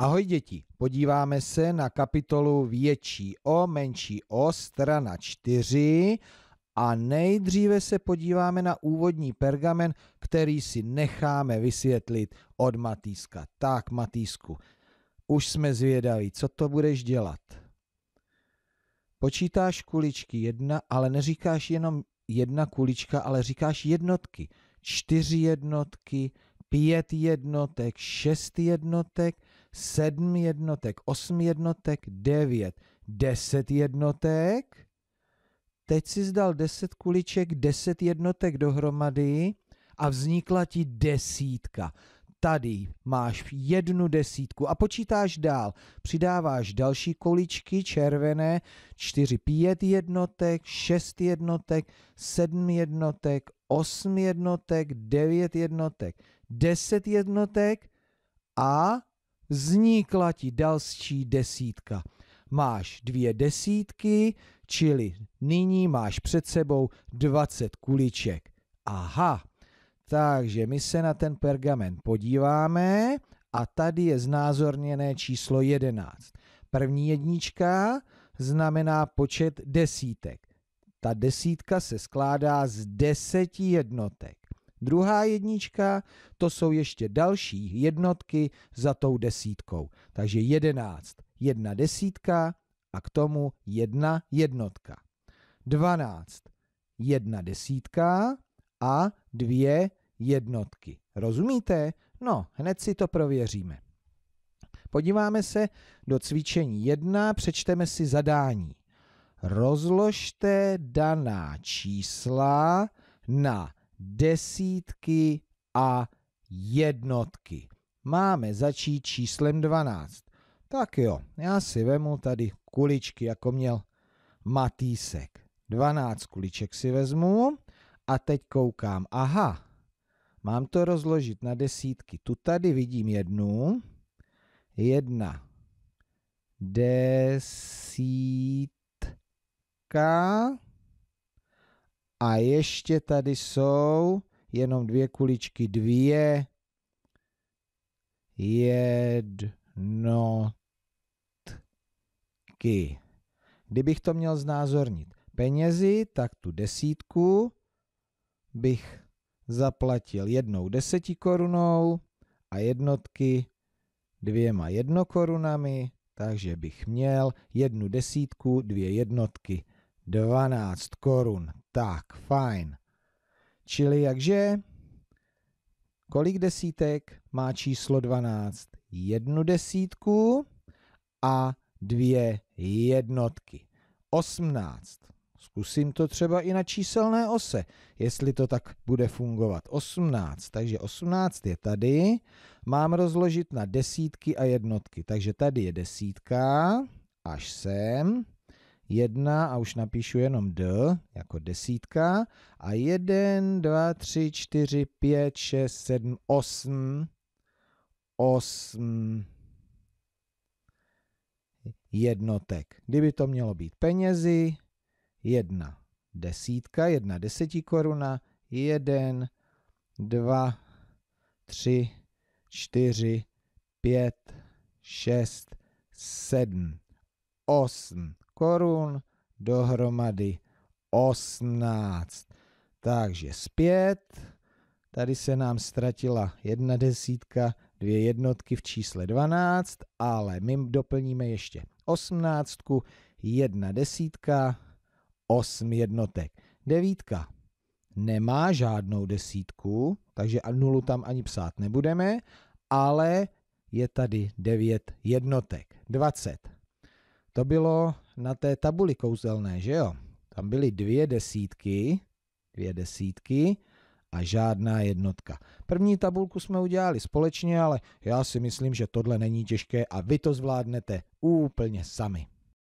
Ahoj děti, podíváme se na kapitolu větší O, menší O, strana 4 a nejdříve se podíváme na úvodní pergamen, který si necháme vysvětlit od Matýska. Tak Matýsku, už jsme zvědaví, co to budeš dělat? Počítáš kuličky jedna, ale neříkáš jenom jedna kulička, ale říkáš jednotky. Čtyři jednotky, pět jednotek, šest jednotek, sedm jednotek, osm jednotek, devět, deset jednotek. Teď si zdal deset kuliček, deset jednotek dohromady a vznikla ti desítka. Tady máš jednu desítku a počítáš dál. Přidáváš další kuličky červené, čtyři, pět jednotek, šest jednotek, sedm jednotek, osm jednotek, devět jednotek, deset jednotek a vznikla ti další desítka. Máš dvě desítky, čili nyní máš před sebou 20 kuliček. Aha, takže my se na ten pergamen podíváme a tady je znázorněné číslo 11. První jednička znamená počet desítek. Ta desítka se skládá z deseti jednotek. Druhá jednička, to jsou ještě další jednotky za tou desítkou. Takže jedenáct, jedna desítka a k tomu jedna jednotka. Dvanáct, jedna desítka a dvě jednotky. Rozumíte? No, hned si to prověříme. Podíváme se do cvičení 1, přečteme si zadání. Rozložte daná čísla na desítky a jednotky. Máme začít číslem 12. Tak jo, já si vemu tady kuličky, jako měl Matýsek. 12 kuliček si vezmu a teď koukám. Aha, mám to rozložit na desítky. Tu tady vidím jednu. Jedna. Desítka. A ještě tady jsou jenom dvě kuličky, dvě, jednotky. Kdybych to měl znázornit penězi, tak tu desítku bych zaplatil jednou deseti korunou a jednotky dvěma jednokorunami, takže bych měl jednu desítku, dvě jednotky, 12 korun. Tak, fajn. Čili jakže, kolik desítek má číslo 12? Jednu desítku a dvě jednotky. 18. Zkusím to třeba i na číselné ose, jestli to tak bude fungovat. 18, takže 18 je tady. Mám rozložit na desítky a jednotky, takže tady je desítka, až sem. 1 a už napíšu jenom D jako desítka a 1, 2, 3, 4, 5, 6, 7, 8, 8 jednotek. Kdyby to mělo být penězi, 1 desítka, 1 desetikoruna, 1, 2, 3, 4, 5, 6, 7, 8 korun, dohromady 18. Takže zpět, tady se nám ztratila jedna desítka, dvě jednotky v čísle 12, ale my doplníme ještě 18, jedna desítka, 8 jednotek. Devítka nemá žádnou desítku, takže nulu tam ani psát nebudeme, ale je tady 9 jednotek. 20. To bylo na té tabuli kouzelné, že jo? Tam byly dvě desítky, dvě desítky a žádná jednotka. První tabulku jsme udělali společně, ale já si myslím, že tohle není těžké a vy to zvládnete úplně sami.